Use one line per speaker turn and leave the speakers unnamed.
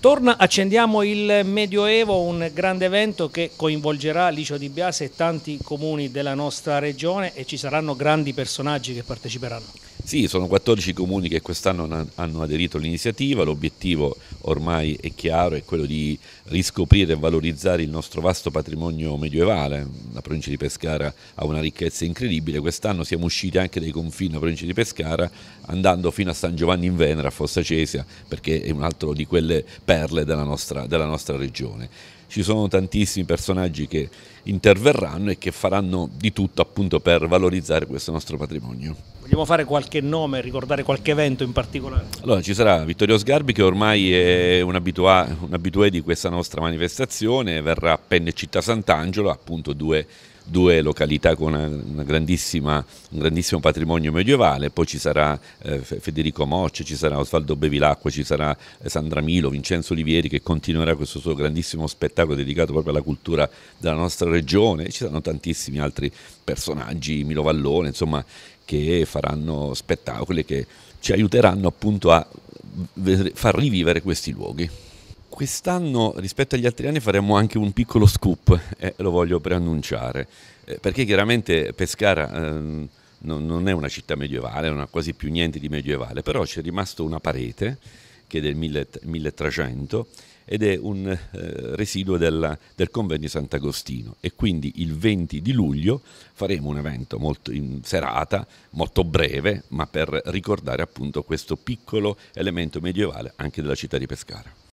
Torna Accendiamo il Medioevo, un grande evento che coinvolgerà Licio di Biase e tanti comuni della nostra regione e ci saranno grandi personaggi che parteciperanno.
Sì, sono 14 comuni che quest'anno hanno aderito all'iniziativa, l'obiettivo ormai è chiaro, è quello di riscoprire e valorizzare il nostro vasto patrimonio medioevale, la provincia di Pescara ha una ricchezza incredibile, quest'anno siamo usciti anche dai confini della provincia di Pescara andando fino a San Giovanni in Venere, a Fossa Cesia, perché è un altro di quelle perle della nostra, della nostra regione ci sono tantissimi personaggi che interverranno e che faranno di tutto appunto per valorizzare questo nostro patrimonio.
Vogliamo fare qualche nome, ricordare qualche evento in particolare?
Allora ci sarà Vittorio Sgarbi che ormai è un abitué, un abitué di questa nostra manifestazione, verrà a Penne Città Sant'Angelo, appunto due, due località con una, una un grandissimo patrimonio medievale, poi ci sarà eh, Federico Mocce, ci sarà Osvaldo Bevilacqua, ci sarà Sandra Milo, Vincenzo Olivieri che continuerà questo suo grandissimo spettacolo dedicato proprio alla cultura della nostra regione, ci saranno tantissimi altri personaggi, Milo Vallone, insomma che faranno spettacoli che ci aiuteranno appunto a far rivivere questi luoghi. Quest'anno rispetto agli altri anni faremo anche un piccolo scoop, eh, lo voglio preannunciare, eh, perché chiaramente Pescara eh, non, non è una città medievale, non ha quasi più niente di medievale, però c'è rimasto una parete che è del 1300 ed è un eh, residuo della, del convegno di Sant'Agostino e quindi il 20 di luglio faremo un evento molto in serata, molto breve, ma per ricordare appunto questo piccolo elemento medievale anche della città di Pescara.